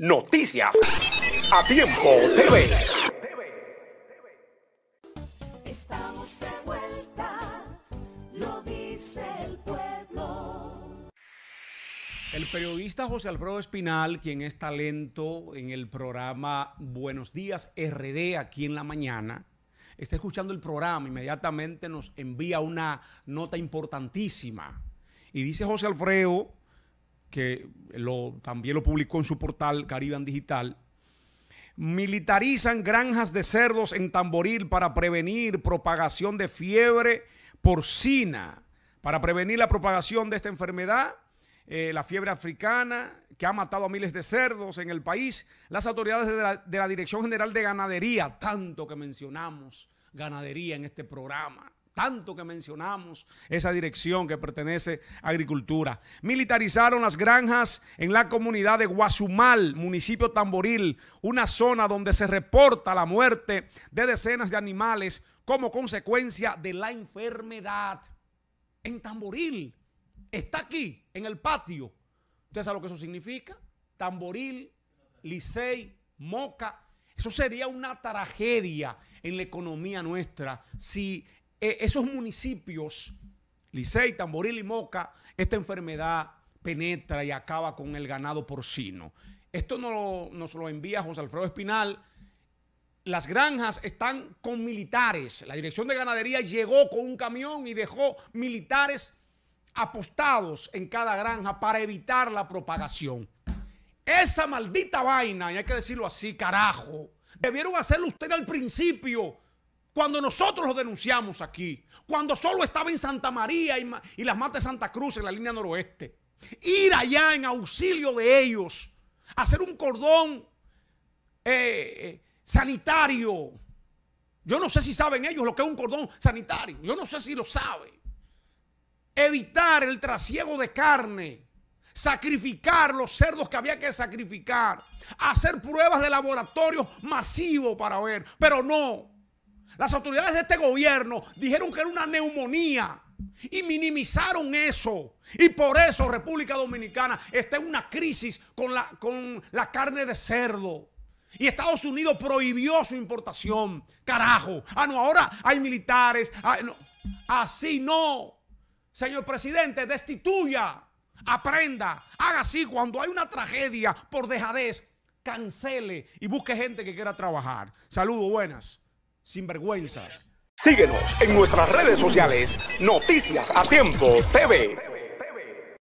Noticias a Tiempo TV. Estamos de vuelta, lo dice el pueblo. El periodista José Alfredo Espinal, quien es talento en el programa Buenos Días RD aquí en la mañana, está escuchando el programa, inmediatamente nos envía una nota importantísima. Y dice José Alfredo que también lo publicó en su portal Cariban Digital, militarizan granjas de cerdos en Tamboril para prevenir propagación de fiebre porcina, para prevenir la propagación de esta enfermedad, eh, la fiebre africana, que ha matado a miles de cerdos en el país. Las autoridades de la, de la Dirección General de Ganadería, tanto que mencionamos ganadería en este programa, tanto que mencionamos esa dirección que pertenece a Agricultura. Militarizaron las granjas en la comunidad de Guasumal, municipio Tamboril, una zona donde se reporta la muerte de decenas de animales como consecuencia de la enfermedad. En Tamboril, está aquí, en el patio. ¿Usted sabe lo que eso significa? Tamboril, Licey, Moca. Eso sería una tragedia en la economía nuestra si e, esos municipios, Licey, Tamboril y Moca, esta enfermedad penetra y acaba con el ganado porcino. Esto nos lo, nos lo envía José Alfredo Espinal. Las granjas están con militares. La dirección de ganadería llegó con un camión y dejó militares apostados en cada granja para evitar la propagación. Esa maldita vaina, y hay que decirlo así, carajo, debieron hacerlo ustedes al principio cuando nosotros lo denunciamos aquí, cuando solo estaba en Santa María y, las matas de Santa Cruz en la línea noroeste, ir allá en auxilio de ellos, hacer un cordón eh, eh, sanitario. Yo no sé si saben ellos lo que es un cordón sanitario, yo no sé si lo saben. Evitar el trasiego de carne, sacrificar los cerdos que había que sacrificar, hacer pruebas de laboratorio masivo para ver, pero no, las autoridades de este gobierno dijeron que era una neumonía y minimizaron eso. Y por eso República Dominicana está en una crisis con la, con la carne de cerdo. Y Estados Unidos prohibió su importación. Carajo. Ah, no, ahora hay militares. Ah, así no. Señor presidente, destituya. Aprenda. Haga así cuando hay una tragedia por dejadez. Cancele y busque gente que quiera trabajar. Saludos, buenas sinvergüenzas. Síguenos en nuestras redes sociales. Noticias a Tiempo TV.